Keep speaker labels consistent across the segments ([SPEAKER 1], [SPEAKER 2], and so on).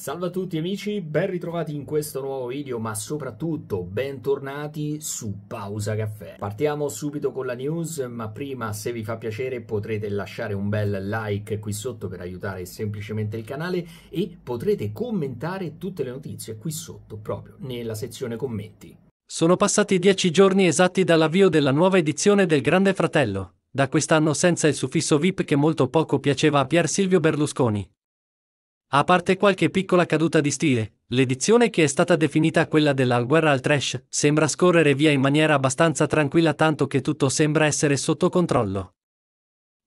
[SPEAKER 1] Salve a tutti amici, ben ritrovati in questo nuovo video, ma soprattutto bentornati su Pausa Caffè. Partiamo subito con la news, ma prima se vi fa piacere potrete lasciare un bel like qui sotto per aiutare semplicemente il canale e potrete commentare tutte le notizie qui sotto, proprio nella sezione commenti.
[SPEAKER 2] Sono passati dieci giorni esatti dall'avvio della nuova edizione del Grande Fratello, da quest'anno senza il suffisso VIP che molto poco piaceva a Pier Silvio Berlusconi. A parte qualche piccola caduta di stile, l'edizione che è stata definita quella della guerra al trash sembra scorrere via in maniera abbastanza tranquilla tanto che tutto sembra essere sotto controllo.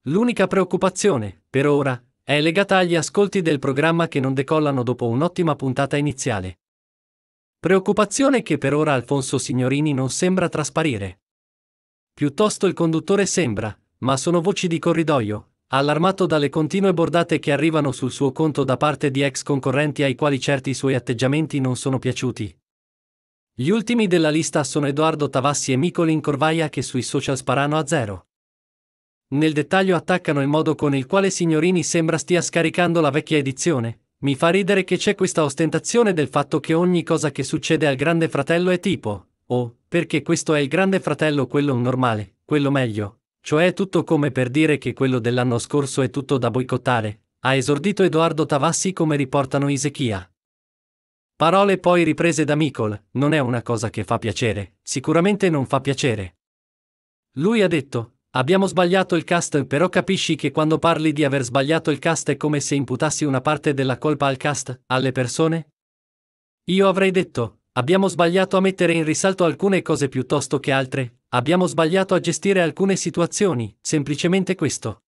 [SPEAKER 2] L'unica preoccupazione, per ora, è legata agli ascolti del programma che non decollano dopo un'ottima puntata iniziale. Preoccupazione che per ora Alfonso Signorini non sembra trasparire. Piuttosto il conduttore sembra, ma sono voci di corridoio, allarmato dalle continue bordate che arrivano sul suo conto da parte di ex concorrenti ai quali certi suoi atteggiamenti non sono piaciuti. Gli ultimi della lista sono Edoardo Tavassi e Micolin Corvaia che sui social sparano a zero. Nel dettaglio attaccano il modo con il quale Signorini sembra stia scaricando la vecchia edizione. Mi fa ridere che c'è questa ostentazione del fatto che ogni cosa che succede al Grande Fratello è tipo, oh, perché questo è il Grande Fratello quello normale, quello meglio, cioè è tutto come per dire che quello dell'anno scorso è tutto da boicottare, ha esordito Edoardo Tavassi come riportano Isechia. Parole poi riprese da Mikol, non è una cosa che fa piacere, sicuramente non fa piacere. Lui ha detto, abbiamo sbagliato il cast però capisci che quando parli di aver sbagliato il cast è come se imputassi una parte della colpa al cast, alle persone? Io avrei detto, abbiamo sbagliato a mettere in risalto alcune cose piuttosto che altre, Abbiamo sbagliato a gestire alcune situazioni, semplicemente questo.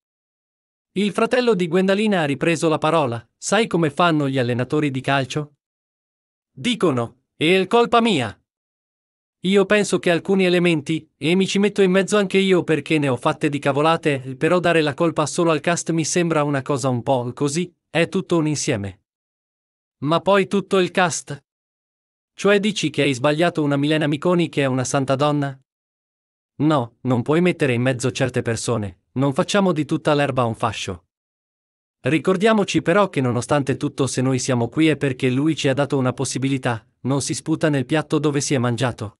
[SPEAKER 2] Il fratello di Gwendalina ha ripreso la parola. Sai come fanno gli allenatori di calcio? Dicono, è colpa mia. Io penso che alcuni elementi, e mi ci metto in mezzo anche io perché ne ho fatte di cavolate, però dare la colpa solo al cast mi sembra una cosa un po' così, è tutto un insieme. Ma poi tutto il cast. Cioè dici che hai sbagliato una Milena Miconi che è una santa donna? No, non puoi mettere in mezzo certe persone, non facciamo di tutta l'erba un fascio. Ricordiamoci però che nonostante tutto se noi siamo qui è perché lui ci ha dato una possibilità, non si sputa nel piatto dove si è mangiato.